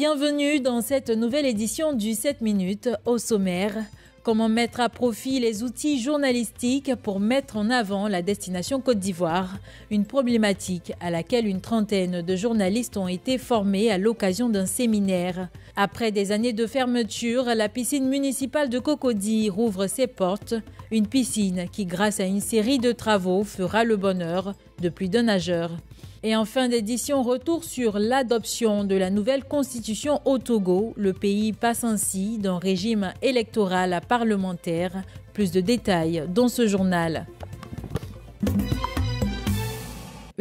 bienvenue dans cette nouvelle édition du 7 minutes au sommaire. Comment mettre à profit les outils journalistiques pour mettre en avant la destination Côte d'Ivoire, une problématique à laquelle une trentaine de journalistes ont été formés à l'occasion d'un séminaire. Après des années de fermeture, la piscine municipale de Cocody rouvre ses portes, une piscine qui grâce à une série de travaux fera le bonheur de plus d'un nageur. Et en fin d'édition, retour sur l'adoption de la nouvelle constitution au Togo. Le pays passe ainsi d'un régime électoral à parlementaire. Plus de détails dans ce journal.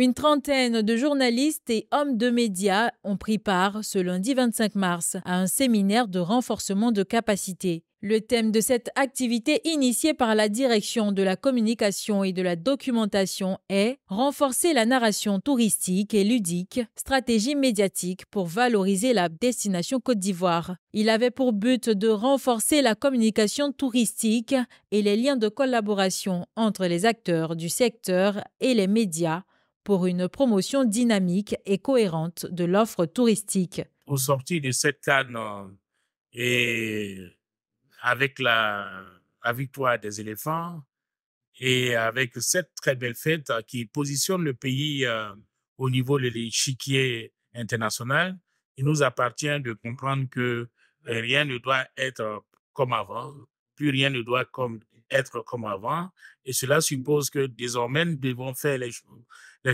Une trentaine de journalistes et hommes de médias ont pris part ce lundi 25 mars à un séminaire de renforcement de capacité. Le thème de cette activité initiée par la direction de la communication et de la documentation est Renforcer la narration touristique et ludique, stratégie médiatique pour valoriser la destination Côte d'Ivoire. Il avait pour but de renforcer la communication touristique et les liens de collaboration entre les acteurs du secteur et les médias pour une promotion dynamique et cohérente de l'offre touristique. Au sortir de cette canne euh, et avec la, la victoire des éléphants et avec cette très belle fête qui positionne le pays euh, au niveau de l'échiquier international, il nous appartient de comprendre que euh, rien ne doit être comme avant, plus rien ne doit comme, être comme avant. Et cela suppose que désormais, nous devons faire les,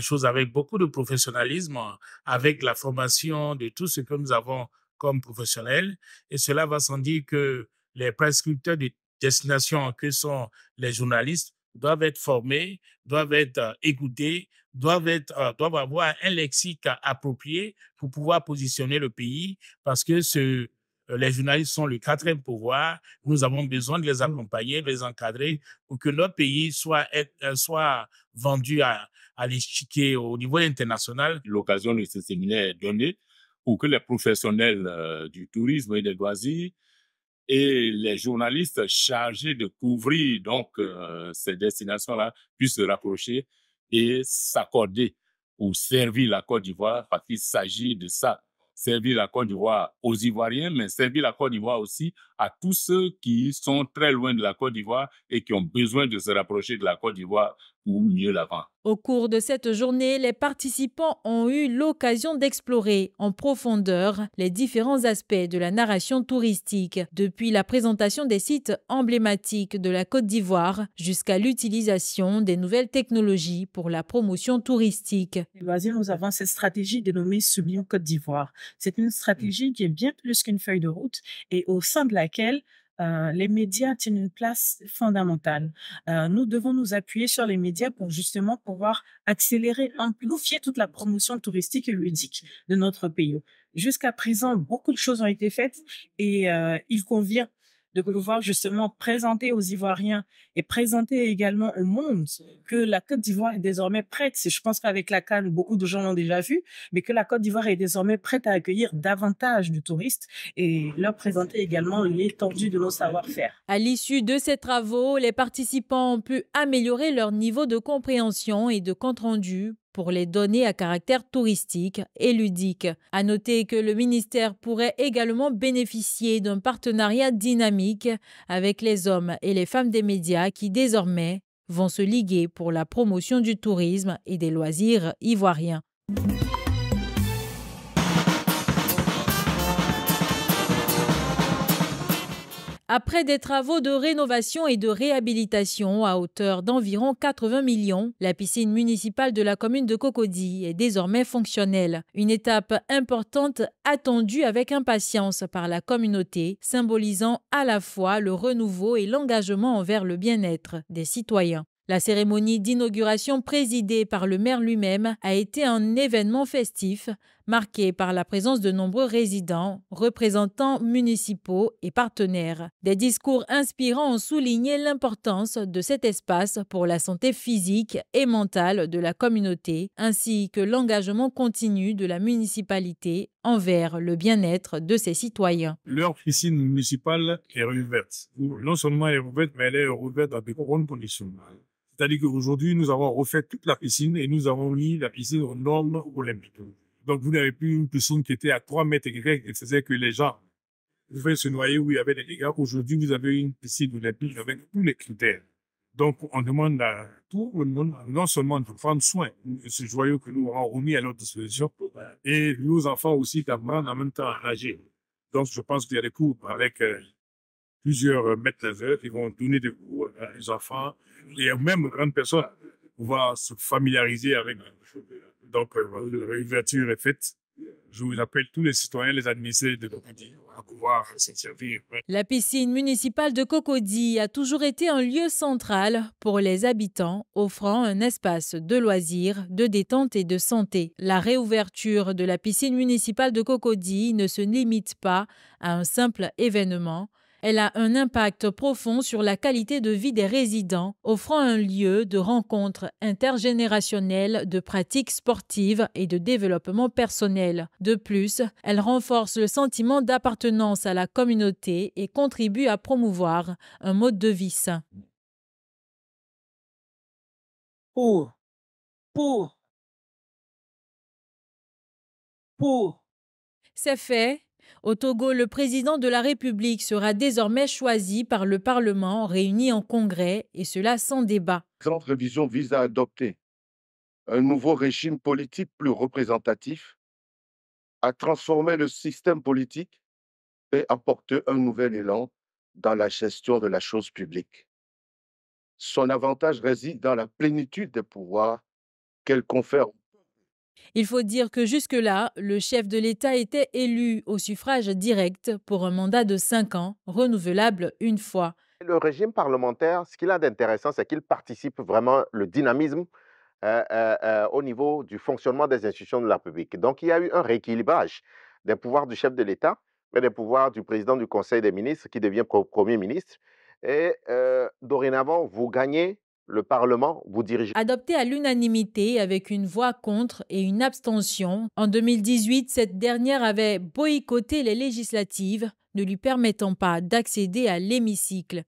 choses avec beaucoup de professionnalisme, avec la formation de tout ce que nous avons comme professionnels. Et cela va sans dire que les prescripteurs de destination que sont les journalistes doivent être formés, doivent être euh, écoutés, doivent, être, euh, doivent avoir un lexique approprié pour pouvoir positionner le pays parce que ce, euh, les journalistes sont le quatrième pouvoir. Nous avons besoin de les mm. accompagner, de les encadrer pour que notre pays euh, soit, vendu à, à l'échiquier au niveau international. L'occasion de ce séminaire est donnée pour que les professionnels euh, du tourisme et des loisirs et les journalistes chargés de couvrir donc ces destinations-là puissent se rapprocher et s'accorder ou servir la Côte d'Ivoire parce qu'il s'agit de ça servir la Côte d'Ivoire aux Ivoiriens, mais servir la Côte d'Ivoire aussi à tous ceux qui sont très loin de la Côte d'Ivoire et qui ont besoin de se rapprocher de la Côte d'Ivoire pour mieux la Au cours de cette journée, les participants ont eu l'occasion d'explorer en profondeur les différents aspects de la narration touristique, depuis la présentation des sites emblématiques de la Côte d'Ivoire jusqu'à l'utilisation des nouvelles technologies pour la promotion touristique. nous avons cette stratégie dénommée Sublime Côte d'Ivoire. C'est une stratégie qui est bien plus qu'une feuille de route et au sein de la euh, les médias tiennent une place fondamentale. Euh, nous devons nous appuyer sur les médias pour justement pouvoir accélérer, amplifier toute la promotion touristique et ludique de notre pays. Jusqu'à présent, beaucoup de choses ont été faites et euh, il convient de pouvoir justement présenter aux Ivoiriens et présenter également au monde que la Côte d'Ivoire est désormais prête. Je pense qu'avec la Cannes, beaucoup de gens l'ont déjà vu, mais que la Côte d'Ivoire est désormais prête à accueillir davantage de touristes et leur présenter également l'étendue de nos savoir-faire. À l'issue de ces travaux, les participants ont pu améliorer leur niveau de compréhension et de compte-rendu pour les données à caractère touristique et ludique. À noter que le ministère pourrait également bénéficier d'un partenariat dynamique avec les hommes et les femmes des médias qui désormais vont se liguer pour la promotion du tourisme et des loisirs ivoiriens. Après des travaux de rénovation et de réhabilitation à hauteur d'environ 80 millions, la piscine municipale de la commune de Cocody est désormais fonctionnelle. Une étape importante attendue avec impatience par la communauté, symbolisant à la fois le renouveau et l'engagement envers le bien-être des citoyens. La cérémonie d'inauguration présidée par le maire lui-même a été un événement festif marquée par la présence de nombreux résidents, représentants municipaux et partenaires. Des discours inspirants ont souligné l'importance de cet espace pour la santé physique et mentale de la communauté, ainsi que l'engagement continu de la municipalité envers le bien-être de ses citoyens. Leur piscine municipale est ouverte. Non seulement elle est ouverte, mais elle est ouverte avec de condition. C'est-à-dire qu'aujourd'hui, nous avons refait toute la piscine et nous avons mis la piscine aux normes olympiques. Donc, vous n'avez plus une piscine qui était à 3 mètres et cest et dire que les gens pouvaient se noyer où il y avait des dégâts. Aujourd'hui, vous avez une piscine olympique avec tous les critères. Donc, on demande à tout le monde, non seulement de prendre soin de ce joyau que nous avons remis à notre disposition, et nos enfants aussi d'apprendre en même temps à nager. Donc, je pense qu'il y a des cours avec euh, plusieurs maîtres nageurs qui vont donner des cours à les enfants et même aux grandes personnes pouvoir se familiariser avec donc, une euh, est faite. Je vous appelle tous les citoyens, les administrés de Cocody à pouvoir s'y servir. La piscine municipale de Cocody a toujours été un lieu central pour les habitants, offrant un espace de loisirs, de détente et de santé. La réouverture de la piscine municipale de Cocody ne se limite pas à un simple événement. Elle a un impact profond sur la qualité de vie des résidents, offrant un lieu de rencontre intergénérationnelles de pratiques sportives et de développement personnel. De plus, elle renforce le sentiment d'appartenance à la communauté et contribue à promouvoir un mode de vie sain. Pour, pour, pour. C'est fait. Au Togo, le président de la République sera désormais choisi par le Parlement réuni en congrès, et cela sans débat. Cette révision vise à adopter un nouveau régime politique plus représentatif, à transformer le système politique et apporter un nouvel élan dans la gestion de la chose publique. Son avantage réside dans la plénitude des pouvoirs qu'elle confère il faut dire que jusque-là, le chef de l'État était élu au suffrage direct pour un mandat de cinq ans, renouvelable une fois. Le régime parlementaire, ce qu'il a d'intéressant, c'est qu'il participe vraiment le dynamisme euh, euh, euh, au niveau du fonctionnement des institutions de la République. Donc il y a eu un rééquilibrage des pouvoirs du chef de l'État et des pouvoirs du président du Conseil des ministres qui devient Premier ministre. Et dorénavant, vous gagnez le Parlement, vous dirige... Adopté à l'unanimité avec une voix contre et une abstention, en 2018, cette dernière avait boycotté les législatives, ne lui permettant pas d'accéder à l'hémicycle.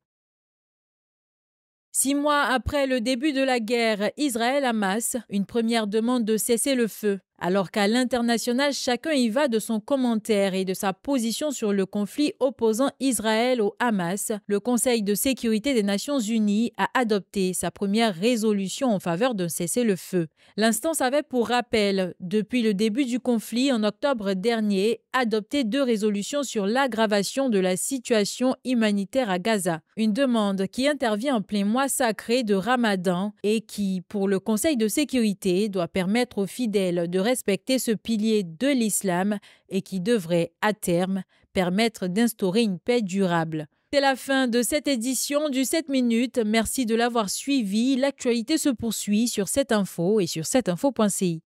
Six mois après le début de la guerre israël masse, une première demande de cesser le feu alors qu'à l'international, chacun y va de son commentaire et de sa position sur le conflit opposant Israël au Hamas, le Conseil de sécurité des Nations Unies a adopté sa première résolution en faveur d'un cessez-le-feu. L'instance avait pour rappel, depuis le début du conflit en octobre dernier, adopté deux résolutions sur l'aggravation de la situation humanitaire à Gaza, une demande qui intervient en plein mois sacré de Ramadan et qui, pour le Conseil de sécurité, doit permettre aux fidèles de respecter ce pilier de l'islam et qui devrait, à terme, permettre d'instaurer une paix durable. C'est la fin de cette édition du 7 minutes. Merci de l'avoir suivi. L'actualité se poursuit sur cette info et sur cette infoci